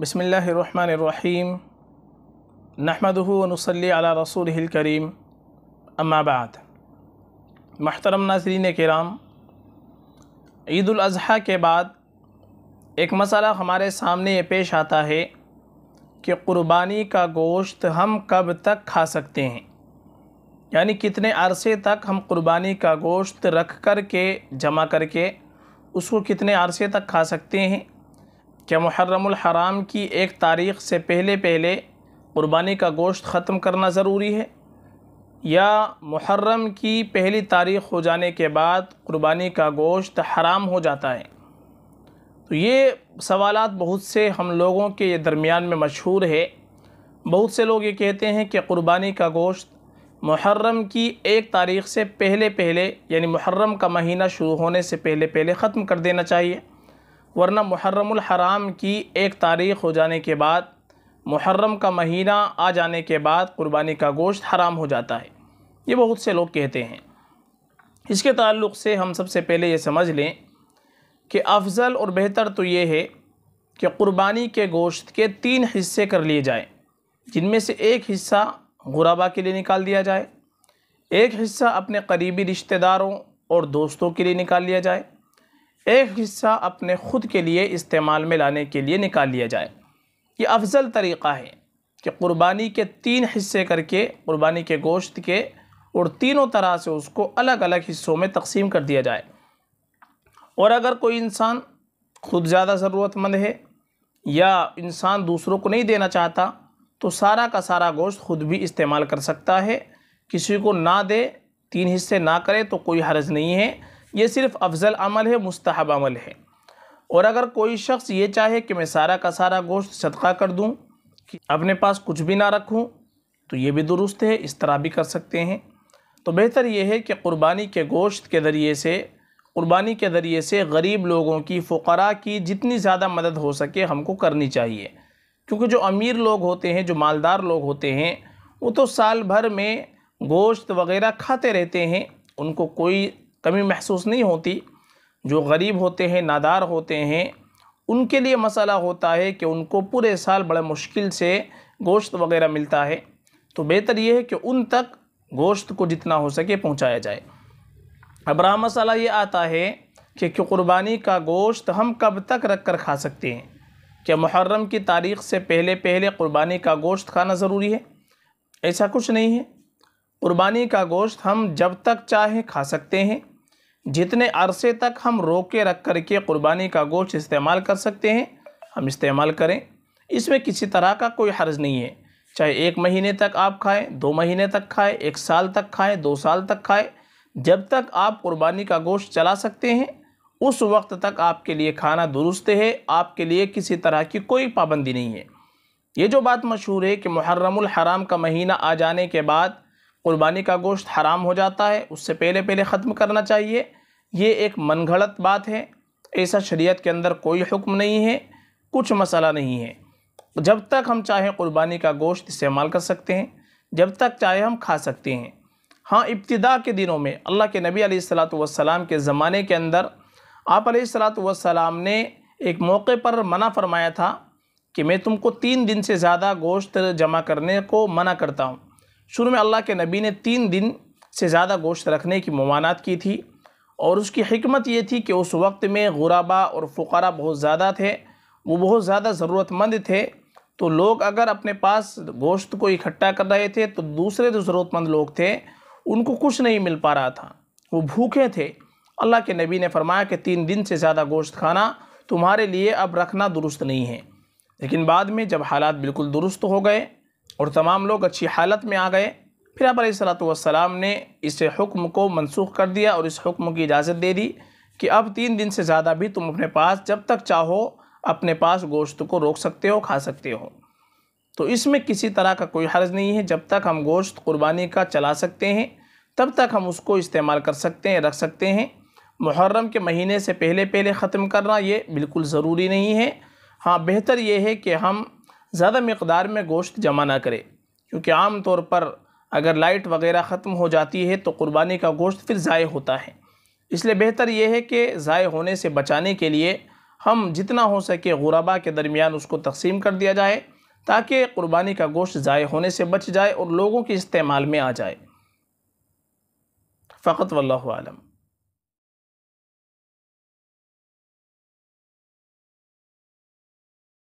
बसमीम नहमदनसली अला रसूल करीम अम्माबाद महतरम नाजरीन कराम ईदाजी के बाद एक मसला हमारे सामने ये पेश आता है कि क़ुरबानी का गोश्त हम कब तक खा सकते हैं यानी कितने अरसे तक हम क़ुरबानी का गोश्त रख कर के जमा करके उसको कितने अरसे तक खा सकते हैं क्या मुहर्रम हराम की एक तारीख़ से पहले पहले क़ुरबानी का गोश्त ख़त्म करना ज़रूरी है या मुहर्रम की पहली तारीख़ हो जाने के बाद क़ुरबानी का गोश्त हराम हो जाता है तो ये सवाल बहुत से हम लोगों के दरमियान में मशहूर है बहुत से लोग ये कहते हैं कि क़ुरबानी का गोश्त मुहर्रम की एक तारीख़ से पहले पहले यानी मुहर्रम का महीना शुरू होने से पहले पहले ख़त्म कर देना चाहिए वरना मुहर्रम हराम की एक तारीख़ हो जाने के बाद मुहर्रम का महीना आ जाने के बाद कुर्बानी का गोश्त हराम हो जाता है ये बहुत से लोग कहते हैं इसके ताल्लुक़ से हम सबसे पहले ये समझ लें कि अफ़ज़ल और बेहतर तो ये है कि कुर्बानी के गोश्त के तीन हिस्से कर लिए जाएं जिनमें से एक हिस्सा गुराबा के लिए निकाल दिया जाए एक हिस्सा अपने करीबी रिश्तेदारों और दोस्तों के लिए निकाल लिया जाए एक हिस्सा अपने ख़ुद के लिए इस्तेमाल में लाने के लिए निकाल लिया जाए ये अफजल तरीक़ा है कि क़ुरबानी के तीन हिस्से करके क़ुरबानी के गोश्त के और तीनों तरह से उसको अलग अलग हिस्सों में तकसीम कर दिया जाए और अगर कोई इंसान खुद ज़्यादा ज़रूरतमंद है या इंसान दूसरों को नहीं देना चाहता तो सारा का सारा गोश्त खुद भी इस्तेमाल कर सकता है किसी को ना दे तीन हिस्से ना करे तो कोई हर्ज नहीं है ये सिर्फ अफजल अमल है मुस्तहब अमल है और अगर कोई शख्स ये चाहे कि मैं सारा का सारा गोश्त सदका कर दूँ कि अपने पास कुछ भी ना रखूँ तो ये भी दुरुस्त है इस तरह भी कर सकते हैं तो बेहतर ये है कि क़ुरबानी के गोश्त के ज़रिए से क़ुरबानी के ज़रिए से गरीब लोगों की फ़करा की जितनी ज़्यादा मदद हो सके हमको करनी चाहिए क्योंकि जो अमीर लोग होते हैं जो मालदार लोग होते हैं वो तो साल भर में गोश्त वगैरह खाते रहते हैं उनको कोई कमी महसूस नहीं होती जो गरीब होते हैं नादार होते हैं उनके लिए मसाला होता है कि उनको पूरे साल बड़े मुश्किल से गोश्त वगैरह मिलता है तो बेहतर ये है कि उन तक गोश्त को जितना हो सके पहुंचाया जाए अब रहा ये आता है कि कुर्बानी का गोश्त हम कब तक रख कर खा सकते हैं क्या मुहर्रम की तारीख़ से पहले पहले कुर्बानी का गोश्त खाना ज़रूरी है ऐसा कुछ नहीं है कुर्बानी का गोश्त हम जब तक चाहें खा सकते हैं जितने अरसे तक हम रोक के रख कर के कुर्बानी का गोश्त इस्तेमाल कर सकते हैं हम इस्तेमाल करें इसमें किसी तरह का कोई हर्ज नहीं है चाहे एक महीने तक आप खाएं दो महीने तक खाएं एक साल तक खाएं दो साल तक खाएं जब तक आप कुर्बानी का गोश्त चला सकते हैं उस वक्त तक आपके लिए खाना दुरुस्त है आपके लिए किसी तरह की कोई पाबंदी नहीं है ये जो बात मशहूर है कि मुहर्रमुल हराम का महीना आ जाने के बाद कुर्बानी का गोश्त हराम हो जाता है उससे पहले पहले ख़त्म करना चाहिए ये एक घड़त बात है ऐसा शरीयत के अंदर कोई हुक्म नहीं है कुछ मसला नहीं है जब तक हम चाहें कुर्बानी का गोश्त इस्तेमाल कर सकते हैं जब तक चाहे हम खा सकते हैं हाँ इब्तदा के दिनों में अल्लाह के नबी सलाम के ज़माने के अंदर आप सलाम ने एक मौके पर मना फरमाया था कि मैं तुमको तीन दिन से ज़्यादा गोश्त जमा करने को मना करता हूँ शुरू में अल्लाह के नबी ने तीन दिन से ज़्यादा गोश्त रखने की ममानात की थी और उसकी हमत ये थी कि उस वक्त में गुराबा और फ़ुकारा बहुत ज़्यादा थे वो बहुत ज़्यादा ज़रूरतमंद थे तो लोग अगर अपने पास गोश्त को इकट्ठा कर रहे थे तो दूसरे जो ज़रूरतमंद लोग थे उनको कुछ नहीं मिल पा रहा था वो भूखे थे अल्लाह के नबी ने फरमाया कि तीन दिन से ज़्यादा गोश्त खाना तुम्हारे लिए अब रखना दुरुस्त नहीं है लेकिन बाद में जब हालात बिल्कुल दुरुस्त हो गए और तमाम लोग अच्छी हालत में आ गए फिर आप सलाम ने इस हुक्म को मनसूख कर दिया और इस हुक्म की इजाज़त दे दी कि अब तीन दिन से ज़्यादा भी तुम अपने पास जब तक चाहो अपने पास गोश्त को रोक सकते हो खा सकते हो तो इसमें किसी तरह का कोई हर्ज नहीं है जब तक हम गोश्त कुर्बानी का चला सकते हैं तब तक हम उसको इस्तेमाल कर सकते हैं रख सकते हैं मुहर्रम के महीने से पहले पहले ख़त्म करना ये बिल्कुल ज़रूरी नहीं है हाँ बेहतर ये है कि हम ज़्यादा मकदार में गोश्त जमा ना करें क्योंकि आम तौर पर अगर लाइट वगैरह ख़त्म हो जाती है तो कुर्बानी का गोश्त फिर ज़ाय होता है इसलिए बेहतर यह है कि ज़ाय होने से बचाने के लिए हम जितना हो सके गुरबा के दरमियान उसको तकसीम कर दिया जाए ताकि कुर्बानी का गोश्त ज़ाय होने से बच जाए और लोगों के इस्तेमाल में आ जाए फ़कत वल्लम